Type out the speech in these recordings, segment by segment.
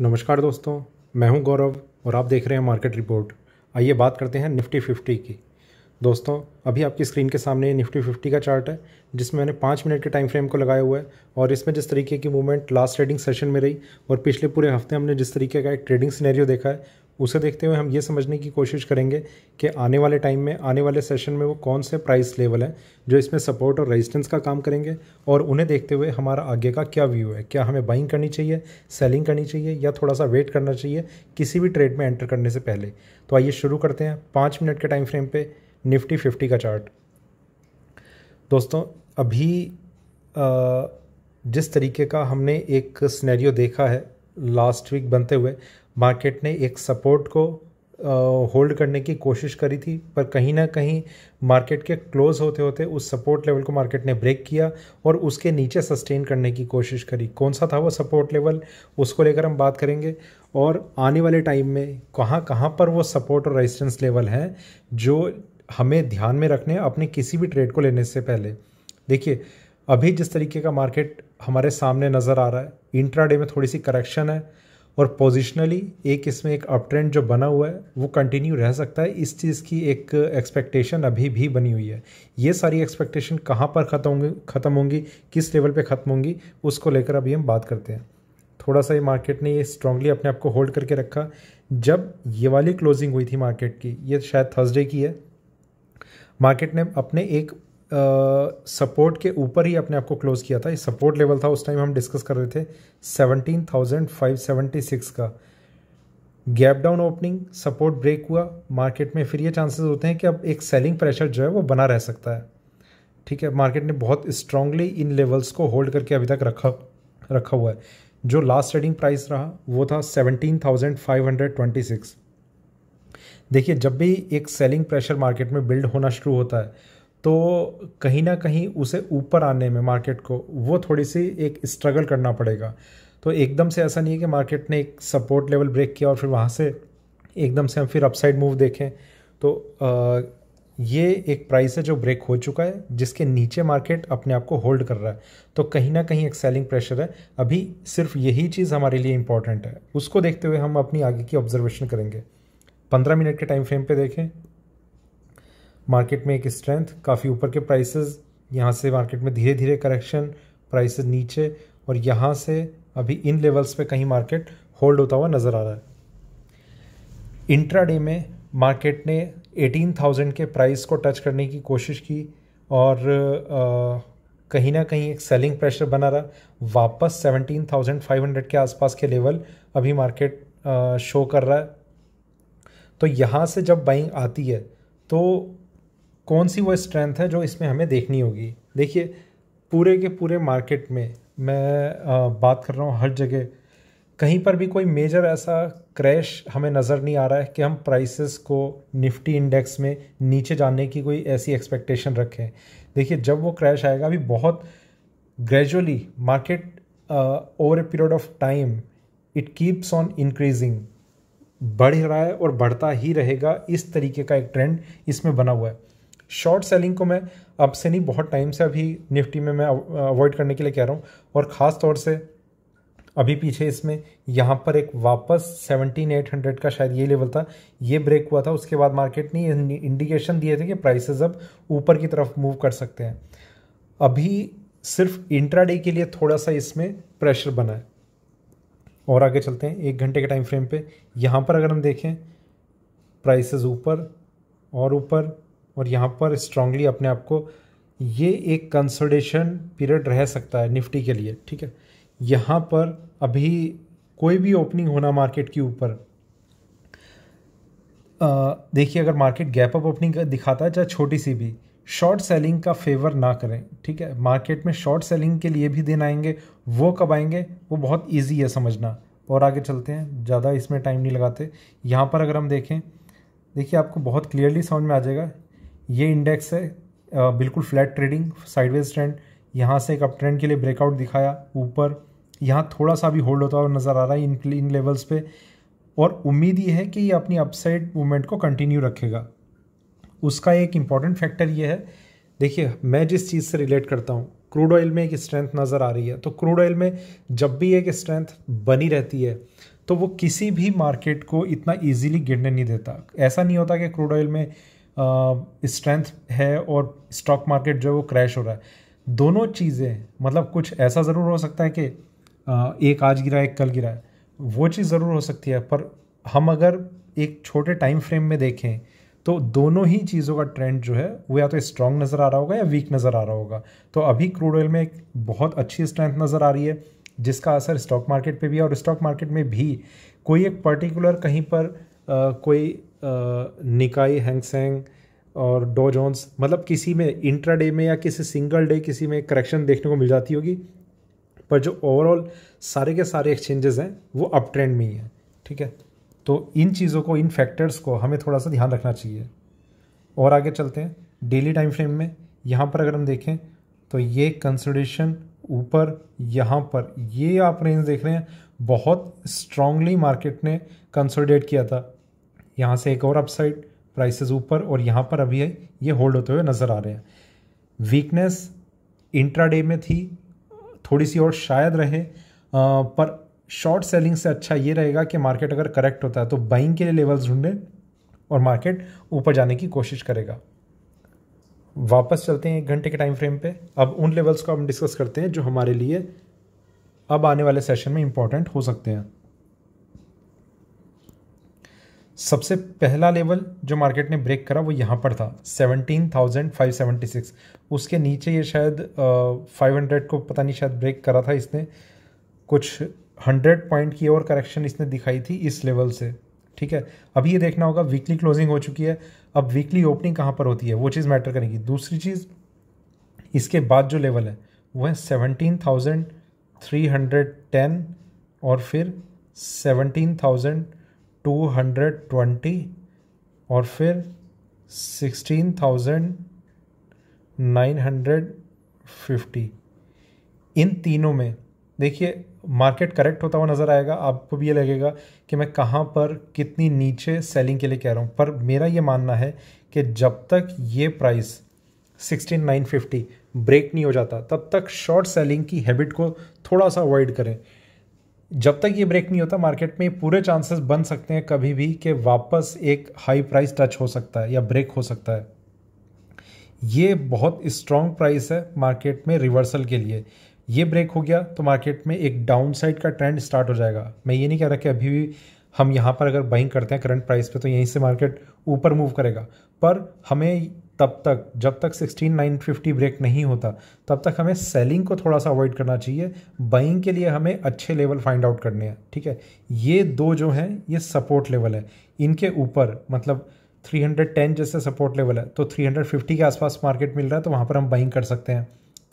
नमस्कार दोस्तों मैं हूं गौरव और आप देख रहे हैं मार्केट रिपोर्ट आइए बात करते हैं निफ्टी फिफ्टी की दोस्तों अभी आपकी स्क्रीन के सामने निफ्टी फिफ्टी का चार्ट है जिसमें मैंने पाँच मिनट के टाइम फ्रेम को लगाया हुआ है और इसमें जिस तरीके की मूवमेंट लास्ट ट्रेडिंग सेशन में रही और पिछले पूरे हफ्ते हमने जिस तरीके का एक ट्रेडिंग सिनेरियो देखा है उसे देखते हुए हम ये समझने की कोशिश करेंगे कि आने वाले टाइम में आने वाले सेशन में वो कौन से प्राइस लेवल हैं जो इसमें सपोर्ट और रेजिस्टेंस का काम करेंगे और उन्हें देखते हुए हमारा आगे का क्या व्यू है क्या हमें बाइंग करनी चाहिए सेलिंग करनी चाहिए या थोड़ा सा वेट करना चाहिए किसी भी ट्रेड में एंटर करने से पहले तो आइए शुरू करते हैं पाँच मिनट के टाइम फ्रेम पर निफ्टी फिफ्टी का चार्ट दोस्तों अभी जिस तरीके का हमने एक स्नैरियो देखा है लास्ट वीक बनते हुए मार्केट ने एक सपोर्ट को होल्ड uh, करने की कोशिश करी थी पर कहीं ना कहीं मार्केट के क्लोज होते होते उस सपोर्ट लेवल को मार्केट ने ब्रेक किया और उसके नीचे सस्टेन करने की कोशिश करी कौन सा था वो सपोर्ट लेवल उसको लेकर हम बात करेंगे और आने वाले टाइम में कहाँ कहाँ पर वो सपोर्ट और रेजिस्टेंस लेवल हैं जो हमें ध्यान में रखने अपने किसी भी ट्रेड को लेने से पहले देखिए अभी जिस तरीके का मार्केट हमारे सामने नज़र आ रहा है इंट्राडे में थोड़ी सी करेक्शन है और पोजिशनली एक इसमें एक अप ट्रेंड जो बना हुआ है वो कंटिन्यू रह सकता है इस चीज़ की एक एक्सपेक्टेशन अभी भी बनी हुई है ये सारी एक्सपेक्टेशन कहाँ पर ख़त्म होंगी ख़त्म होंगी किस लेवल पे ख़त्म होंगी उसको लेकर अभी हम बात करते हैं थोड़ा सा ये मार्केट ने ये स्ट्रांगली अपने आप को होल्ड करके रखा जब ये वाली क्लोजिंग हुई थी मार्केट की ये शायद थर्सडे की है मार्केट ने अपने एक सपोर्ट के ऊपर ही अपने आप को क्लोज़ किया था ये सपोर्ट लेवल था उस टाइम हम डिस्कस कर रहे थे seventeen thousand five seventy six का gap down opening support break हुआ मार्केट में फिर ये चांसेस होते हैं कि अब एक सेलिंग प्रेशर जो है वो बना रह सकता है ठीक है मार्केट ने बहुत स्ट्रांगली इन लेवल्स को होल्ड करके अभी तक रखा रखा हुआ है जो लास्ट ट्रेडिंग प्राइस रहा वो था seventeen thousand five hundred twenty six देखिए जब भी एक सेलिंग प्रेशर मार्केट में बिल्ड होना शुरू होता है तो कहीं ना कहीं उसे ऊपर आने में मार्केट को वो थोड़ी सी एक स्ट्रगल करना पड़ेगा तो एकदम से ऐसा नहीं है कि मार्केट ने एक सपोर्ट लेवल ब्रेक किया और फिर वहाँ से एकदम से हम फिर अपसाइड मूव देखें तो आ, ये एक प्राइस है जो ब्रेक हो चुका है जिसके नीचे मार्केट अपने आप को होल्ड कर रहा है तो कहीं ना कहीं एक सेलिंग प्रेशर है अभी सिर्फ यही चीज़ हमारे लिए इंपॉर्टेंट है उसको देखते हुए हम अपनी आगे की ऑब्जर्वेशन करेंगे पंद्रह मिनट के टाइम फ्रेम पे देखें मार्केट में एक स्ट्रेंथ काफ़ी ऊपर के प्राइसेस यहाँ से मार्केट में धीरे धीरे करेक्शन प्राइसेस नीचे और यहाँ से अभी इन लेवल्स पे कहीं मार्केट होल्ड होता हुआ नज़र आ रहा है इंट्राडे में मार्केट ने 18,000 के प्राइस को टच करने की कोशिश की और आ, कहीं ना कहीं एक सेलिंग प्रेशर बना रहा वापस 17,500 के आसपास के लेवल अभी मार्केट आ, शो कर रहा है तो यहाँ से जब बाइंग आती है तो कौन सी वो स्ट्रेंथ है जो इसमें हमें देखनी होगी देखिए पूरे के पूरे मार्केट में मैं बात कर रहा हूँ हर जगह कहीं पर भी कोई मेजर ऐसा क्रैश हमें नज़र नहीं आ रहा है कि हम प्राइसेस को निफ्टी इंडेक्स में नीचे जाने की कोई ऐसी एक्सपेक्टेशन रखें देखिए जब वो क्रैश आएगा अभी बहुत gradually market over a period of time it keeps on increasing बढ़ रहा है और बढ़ता ही रहेगा इस तरीके का एक ट्रेंड इसमें बना हुआ है शॉर्ट सेलिंग को मैं अब से नहीं बहुत टाइम से अभी निफ्टी में मैं अवॉइड करने के लिए कह रहा हूँ और ख़ास तौर से अभी पीछे इसमें यहाँ पर एक वापस सेवनटीन एट हंड्रेड का शायद ये लेवल था ये ब्रेक हुआ था उसके बाद मार्केट ने इंडिकेशन दिए थे कि प्राइसेस अब ऊपर की तरफ मूव कर सकते हैं अभी सिर्फ इंट्राडे के लिए थोड़ा सा इसमें प्रेशर बना है और आगे चलते हैं एक घंटे के टाइम फ्रेम पे यहाँ पर अगर हम देखें प्राइसेस ऊपर और ऊपर और यहाँ पर स्ट्रांगली अपने आप को ये एक कंसल्टेशन पीरियड रह सकता है निफ्टी के लिए ठीक है यहाँ पर अभी कोई भी ओपनिंग होना मार्केट के ऊपर देखिए अगर मार्केट गैप अप ओपनिंग दिखाता है चाहे छोटी सी भी शॉर्ट सेलिंग का फेवर ना करें ठीक है मार्केट में शॉर्ट सेलिंग के लिए भी दिन आएंगे वो कब आएंगे वो बहुत ईजी है समझना और आगे चलते हैं ज़्यादा इसमें टाइम नहीं लगाते यहाँ पर अगर हम देखें देखिए आपको बहुत क्लियरली समझ में आ जाएगा ये इंडेक्स है बिल्कुल फ्लैट ट्रेडिंग साइडवेज ट्रेंड यहाँ से एक अप ट्रेंड के लिए ब्रेकआउट दिखाया ऊपर यहाँ थोड़ा सा भी होल्ड होता हुआ नज़र आ रहा है इन इन लेवल्स पे और उम्मीद ये है कि ये अपनी अपसाइड मूवमेंट को कंटिन्यू रखेगा उसका एक इम्पॉर्टेंट फैक्टर ये है देखिए मैं जिस चीज़ से रिलेट करता हूँ क्रूड ऑयल में एक स्ट्रेंथ नज़र आ रही है तो क्रूड ऑयल में जब भी एक स्ट्रेंथ बनी रहती है तो वो किसी भी मार्केट को इतना ईजिली गिरने नहीं देता ऐसा नहीं होता कि क्रूड ऑयल में स्ट्रेंथ है और स्टॉक मार्केट जो है वो क्रैश हो रहा है दोनों चीज़ें मतलब कुछ ऐसा ज़रूर हो सकता है कि एक आज गिरा एक कल गिरा है वो चीज़ ज़रूर हो सकती है पर हम अगर एक छोटे टाइम फ्रेम में देखें तो दोनों ही चीज़ों का ट्रेंड जो है वो या तो स्ट्रांग नज़र आ रहा होगा या वीक नज़र आ रहा होगा तो अभी क्रूड ऑयल में एक बहुत अच्छी स्ट्रेंथ नज़र आ रही है जिसका असर स्टॉक मार्केट पे भी है और स्टॉक मार्केट में भी कोई एक पर्टिकुलर कहीं पर आ, कोई निकाई हैंगसेंग और डो जोन्स मतलब किसी में इंट्रा डे में या किसी सिंगल डे किसी में करेक्शन देखने को मिल जाती होगी पर जो ओवरऑल सारे के सारे एक्सचेंजेस हैं वो अप ट्रेंड में ही हैं ठीक है तो इन चीज़ों को इन फैक्टर्स को हमें थोड़ा सा ध्यान रखना चाहिए और आगे चलते हैं डेली टाइम फ्रेम में यहाँ पर अगर हम देखें तो ये कंसोलिडेशन ऊपर यहाँ पर ये आप रेंज देख रहे हैं बहुत स्ट्रांगली मार्केट ने कंसोलिडेट किया था यहाँ से एक और अपसाइड प्राइसेस ऊपर और यहाँ पर अभी है ये होल्ड होते हुए नज़र आ रहे हैं वीकनेस इंट्राडे में थी थोड़ी सी और शायद रहे आ, पर शॉर्ट सेलिंग से अच्छा ये रहेगा कि मार्केट अगर करेक्ट होता है तो बाइंग के लिए लेवल्स ढूंढें और मार्केट ऊपर जाने की कोशिश करेगा वापस चलते हैं एक घंटे के टाइम फ्रेम पे अब उन लेवल्स को हम डिस्कस करते हैं जो हमारे लिए अब आने वाले सेशन में इंपॉर्टेंट हो सकते हैं सबसे पहला लेवल जो मार्केट ने ब्रेक करा वो यहाँ पर था seventeen thousand five seventy six उसके नीचे ये शायद फाइव हंड्रेड को पता नहीं शायद ब्रेक करा था इसने कुछ हंड्रेड पॉइंट की और करेक्शन इसने दिखाई थी इस लेवल से ठीक है अभी ये देखना होगा वीकली क्लोजिंग हो चुकी है अब वीकली ओपनिंग कहाँ पर होती है वो चीज़ मैटर करेगी दूसरी चीज़ इसके बाद जो लेवल है वो है seventeen thousand three hundred ten और फिर seventeen thousand two hundred twenty और फिर sixteen thousand nine hundred fifty इन तीनों में देखिए मार्केट करेक्ट होता हुआ नज़र आएगा आपको भी ये लगेगा कि मैं कहाँ पर कितनी नीचे सेलिंग के लिए कह रहा हूँ पर मेरा ये मानना है कि जब तक ये price sixteen nine fifty break नहीं हो जाता तब तक शॉर्ट सेलिंग की हैबिट को थोड़ा सा अवॉइड करें जब तक ये ब्रेक नहीं होता मार्केट में पूरे चांसेस बन सकते हैं कभी भी कि वापस एक हाई प्राइस टच हो सकता है या ब्रेक हो सकता है ये बहुत स्ट्रॉन्ग प्राइस है मार्केट में रिवर्सल के लिए ये ब्रेक हो गया तो मार्केट में एक डाउन साइड का ट्रेंड स्टार्ट हो जाएगा मैं ये नहीं कह रहा कि अभी भी हम यहाँ पर अगर बाइंग करते हैं करंट प्राइस पे तो यहीं से मार्केट ऊपर मूव करेगा पर हमें तब तक जब तक 16950 ब्रेक नहीं होता तब तक हमें सेलिंग को थोड़ा सा अवॉइड करना चाहिए बाइंग के लिए हमें अच्छे लेवल फाइंड आउट करने हैं ठीक है ये दो जो हैं ये सपोर्ट लेवल है इनके ऊपर मतलब 310 जैसे सपोर्ट लेवल है तो 350 के आसपास मार्केट मिल रहा है तो वहाँ पर हम बाइंग कर सकते हैं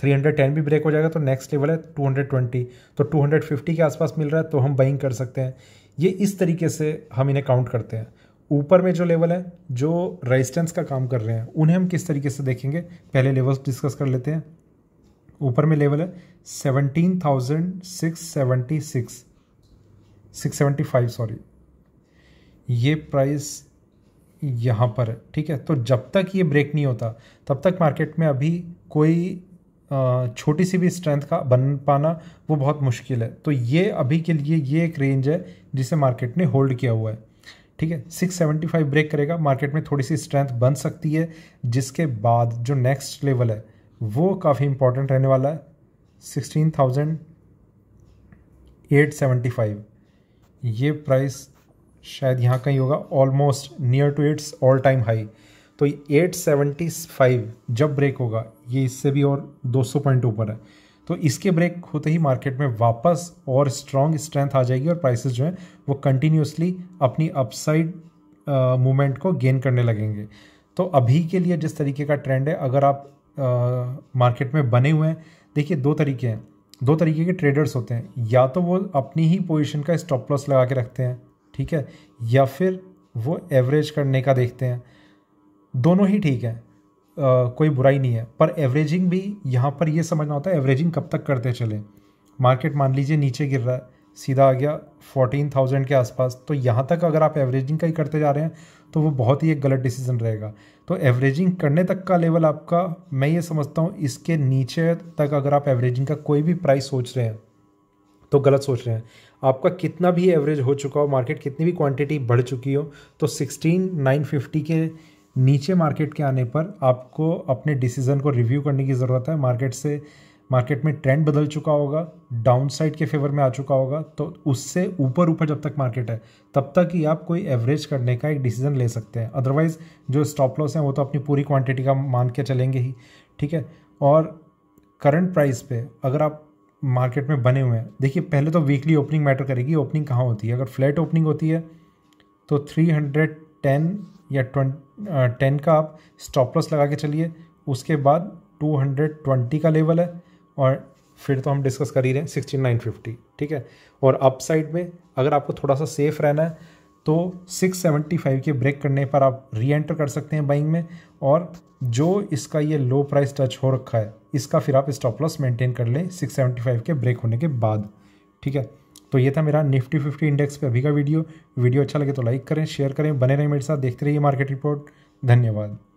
310 भी ब्रेक हो जाएगा तो नेक्स्ट लेवल है 220 तो 250 के आसपास मिल रहा है तो हम बाइंग कर सकते हैं ये इस तरीके से हम इन्हें काउंट करते हैं ऊपर में जो लेवल है जो रेजिस्टेंस का काम कर रहे हैं उन्हें हम किस तरीके से देखेंगे पहले लेवल्स डिस्कस कर लेते हैं ऊपर में लेवल है seventeen thousand six seventy six six seventy five sorry ये प्राइस यहाँ पर है ठीक है तो जब तक ये ब्रेक नहीं होता तब तक मार्केट में अभी कोई छोटी सी भी स्ट्रेंथ का बन पाना वो बहुत मुश्किल है तो ये अभी के लिए ये एक रेंज है जिसे मार्केट ने होल्ड किया हुआ है ठीक है 675 ब्रेक करेगा मार्केट में थोड़ी सी स्ट्रेंथ बन सकती है जिसके बाद जो नेक्स्ट लेवल है वो काफ़ी इंपॉर्टेंट रहने वाला है फाइव ये प्राइस शायद यहाँ कहीं होगा almost near to its all time high तो 875 जब ब्रेक होगा ये इससे भी और 200 पॉइंट ऊपर है तो इसके ब्रेक होते ही मार्केट में वापस और स्ट्रॉन्ग स्ट्रेंथ आ जाएगी और प्राइसेस जो हैं वो कंटिन्यूसली अपनी अपसाइड मूवमेंट को गेन करने लगेंगे तो अभी के लिए जिस तरीके का ट्रेंड है अगर आप मार्केट में बने हुए हैं देखिए दो तरीके हैं दो तरीके के ट्रेडर्स होते हैं या तो वो अपनी ही पोजिशन का स्टॉप लॉस लगा के रखते हैं ठीक है या फिर वो एवरेज करने का देखते हैं दोनों ही ठीक है कोई बुराई नहीं है पर एवरेजिंग भी यहाँ पर ये समझना होता है एवरेजिंग कब तक करते चले मार्केट मान लीजिए नीचे गिर रहा है सीधा आ गया फोर्टीन थाउजेंड के आसपास तो यहाँ तक अगर आप एवरेजिंग का ही करते जा रहे हैं तो वो बहुत ही एक गलत डिसीजन रहेगा तो एवरेजिंग करने तक का लेवल आपका मैं ये समझता हूँ इसके नीचे तक अगर आप एवरेजिंग का कोई भी प्राइस सोच रहे हैं तो गलत सोच रहे हैं आपका कितना भी एवरेज हो चुका हो मार्केट कितनी भी क्वांटिटी बढ़ चुकी हो तो सिक्सटीन नाइन फिफ्टी के नीचे मार्केट के आने पर आपको अपने डिसीजन को रिव्यू करने की ज़रूरत है मार्केट से मार्केट में ट्रेंड बदल चुका होगा डाउन साइड के फेवर में आ चुका होगा तो उससे ऊपर ऊपर जब तक मार्केट है तब तक ही आप कोई एवरेज करने का एक डिसीजन ले सकते हैं अदरवाइज़ जो स्टॉप लॉस हैं वो तो अपनी पूरी क्वांटिटी का मान के चलेंगे ही ठीक है और करंट प्राइस पे अगर आप मार्केट में बने हुए हैं देखिए पहले तो वीकली ओपनिंग मैटर करेगी ओपनिंग कहाँ होती है अगर फ्लैट ओपनिंग होती है तो थ्री हंड्रेड टेन या टेन का आप स्टॉप लॉस लगा के चलिए उसके बाद 220 का लेवल है और फिर तो हम डिस्कस कर ही रहे हैं सिक्सटी नाइन फिफ्टी ठीक है और अप साइड में अगर आपको थोड़ा सा सेफ रहना है तो 675 के ब्रेक करने पर आप री एंटर कर सकते हैं बाइंग में और जो इसका ये लो प्राइस टच हो रखा है इसका फिर आप स्टॉप लॉस मेंटेन कर लें 675 के ब्रेक होने के बाद ठीक है तो ये था मेरा निफ्टी फिफ्टी इंडेक्स पे अभी का वीडियो वीडियो अच्छा लगे तो लाइक करें शेयर करें बने रहें मेरे साथ देखते रहिए मार्केट रिपोर्ट धन्यवाद